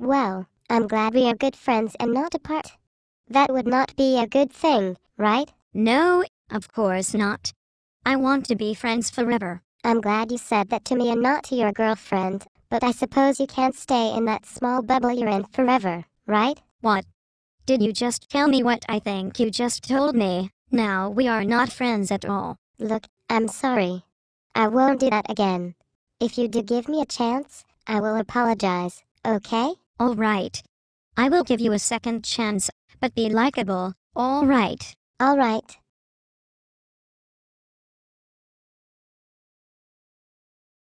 Well, I'm glad we are good friends and not apart. That would not be a good thing, right? No, of course not. I want to be friends forever. I'm glad you said that to me and not to your girlfriend, but I suppose you can't stay in that small bubble you're in forever, right? What? Did you just tell me what I think you just told me? Now we are not friends at all. Look, I'm sorry. I won't do that again. If you do give me a chance, I will apologize, okay? Alright. I will give you a second chance, but be likable, alright? Alright.